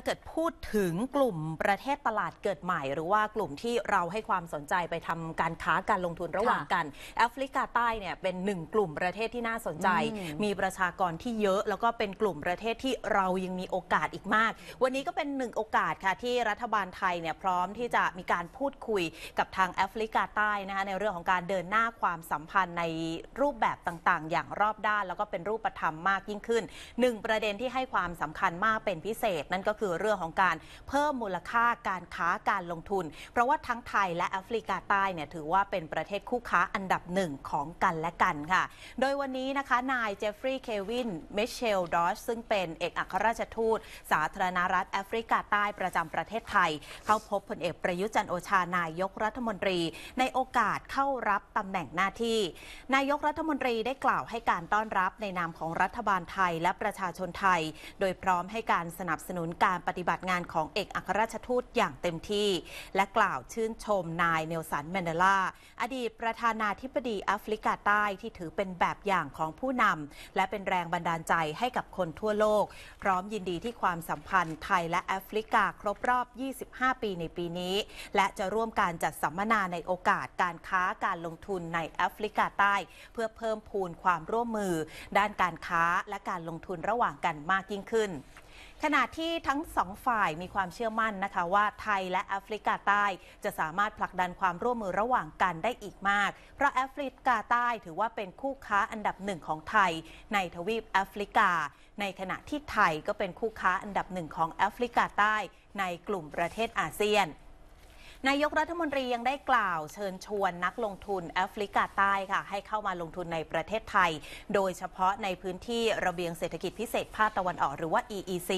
าเกิดพูดถึงกลุ่มประเทศตลาดเกิดใหม่ หรือว่ากลุ่มที่เราให้ความสนใจไปทำการค้าการลงทุนระหว่างกัน แอฟริกาใต้เนี่ยเป็นหนึ่งกลุ่มประเทศที่น่าสนใจ มีประชากรที่เยอะ แล้วก็เป็นกลุ่มประเทศที่เรายังมีโอกาสอีกมาก วันนี้ก็เป็นหนึ่งโอกาสค่ะที่รัฐบาลไทยเนี่ยพร้อมที่จะมีการพูดคุยกับทางแอฟริกาใต้นะคะในเรื่องของการเดินหน้าความสัมพันธ์ในรูปแบบต่าง ๆ อย่างรอบด้านแล้วก็เป็นรูปธรรมมากยิ่งขึ้นหนึ่งประเด็นที่ให้ความสำคัญมากเป็นพิเศษนั่นก็คือือเรื่องของการเพิ่มมูลค่าการค้าการลงทุน เพราะว่าทั้งไทยและแอฟริกาใต้เนี่ยถือว่าเป็นประเทศคู่ค้าอันดับหนึ่งของกันและกันค่ะ โดยวันนี้นะคะนายเจฟฟรีย์เควินเมเชลดอชซึ่งเป็นเอกอัครราชทูตสาธารณรัฐแอฟริกาใต้ประจำประเทศไทย เข้าพบพลเอกประยุจันโอชานายกรัฐมนตรี ในโอกาสเข้ารับตำแหน่งหน้าที่ นายกรัฐมนตรีได้กล่าวให้การต้อนรับในนามของรัฐบาลไทยและประชาชนไทย โดยพร้อมให้การสนับสนุนการการปฏิบัติงานของเอกอัครราชทูตอย่างเต็มที่ และกล่าวชื่นชมนายเนลสันแมนเดลา อดีตประธานาธิบดีแอฟริกาใต้ที่ถือเป็นแบบอย่างของผู้นำและเป็นแรงบันดาลใจให้กับคนทั่วโลก พร้อมยินดีที่ความสัมพันธ์ไทยและแอฟริกาครบรอบ 25 ปีในปีนี้ และจะร่วมการจัดสัมมนาในโอกาสการค้าการลงทุนในแอฟริกาใต้ เพื่อเพิ่มพูนความร่วมมือ ด้านการค้าและการลงทุนระหว่างกันมากยิ่งขึ้นขณะที่ทั้งสองฝ่ายมีความเชื่อมั่นนะคะว่าไทยและแอฟริกาใต้จะสามารถผลักดันความร่วมมือระหว่างกันได้อีกมาก เพราะแอฟริกาใต้ถือว่าเป็นคู่ค้าอันดับหนึ่งของไทย ในทวีปแอฟริกา ในขณะที่ไทยก็เป็นคู่ค้าอันดับหนึ่งของแอฟริกาใต้ในกลุ่มประเทศอาเซียนนายกรัฐมนตรียังได้กล่าวเชิญชวนนักลงทุนแอฟริกาใต้ค่ะให้เข้ามาลงทุนในประเทศไทย โดยเฉพาะในพื้นที่ระเบียงเศรษฐกิจพิเศษภาคตะวันออกหรือว่า EEC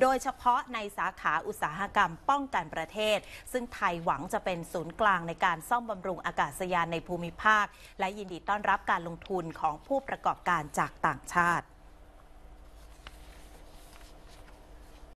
โดยเฉพาะในสาขาอุตสาหกรรมป้องกันประเทศ ซึ่งไทยหวังจะเป็นศูนย์กลางในการซ่อมบำรุงอากาศยานในภูมิภาค และยินดีต้อนรับการลงทุนของผู้ประกอบการจากต่างชาติ